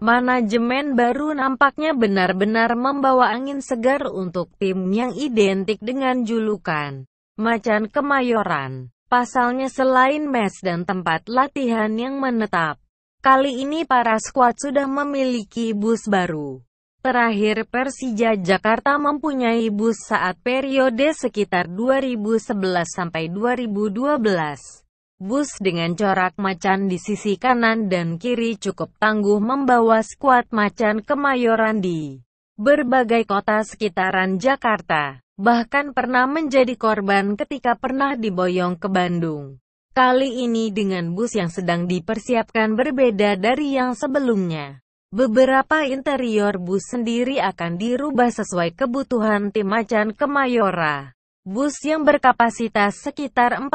Manajemen baru nampaknya benar-benar membawa angin segar untuk tim yang identik dengan julukan Macan Kemayoran. Pasalnya selain mes dan tempat latihan yang menetap, kali ini para skuad sudah memiliki bus baru. Terakhir Persija Jakarta mempunyai bus saat periode sekitar 2011 sampai 2012. Bus dengan corak macan di sisi kanan dan kiri cukup tangguh membawa skuad macan kemayoran di berbagai kota sekitaran Jakarta. Bahkan pernah menjadi korban ketika pernah diboyong ke Bandung. Kali ini dengan bus yang sedang dipersiapkan berbeda dari yang sebelumnya. Beberapa interior bus sendiri akan dirubah sesuai kebutuhan tim macan Kemayoran. Bus yang berkapasitas sekitar 40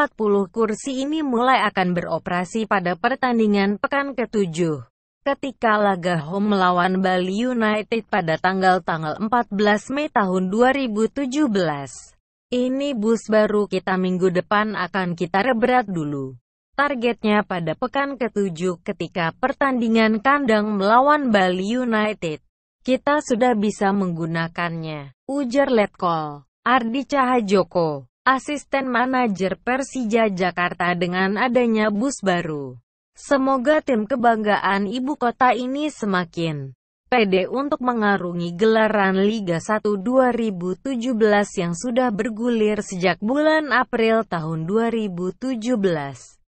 kursi ini mulai akan beroperasi pada pertandingan pekan ke-7. Ketika laga home melawan Bali United pada tanggal-tanggal 14 Mei tahun 2017. Ini bus baru kita minggu depan akan kita reberat dulu. Targetnya pada pekan ke-7 ketika pertandingan kandang melawan Bali United. Kita sudah bisa menggunakannya, ujar Letkol. Ardi Cahajoko, asisten manajer Persija Jakarta dengan adanya bus baru. Semoga tim kebanggaan ibu kota ini semakin pede untuk mengarungi gelaran Liga 1 2017 yang sudah bergulir sejak bulan April tahun 2017.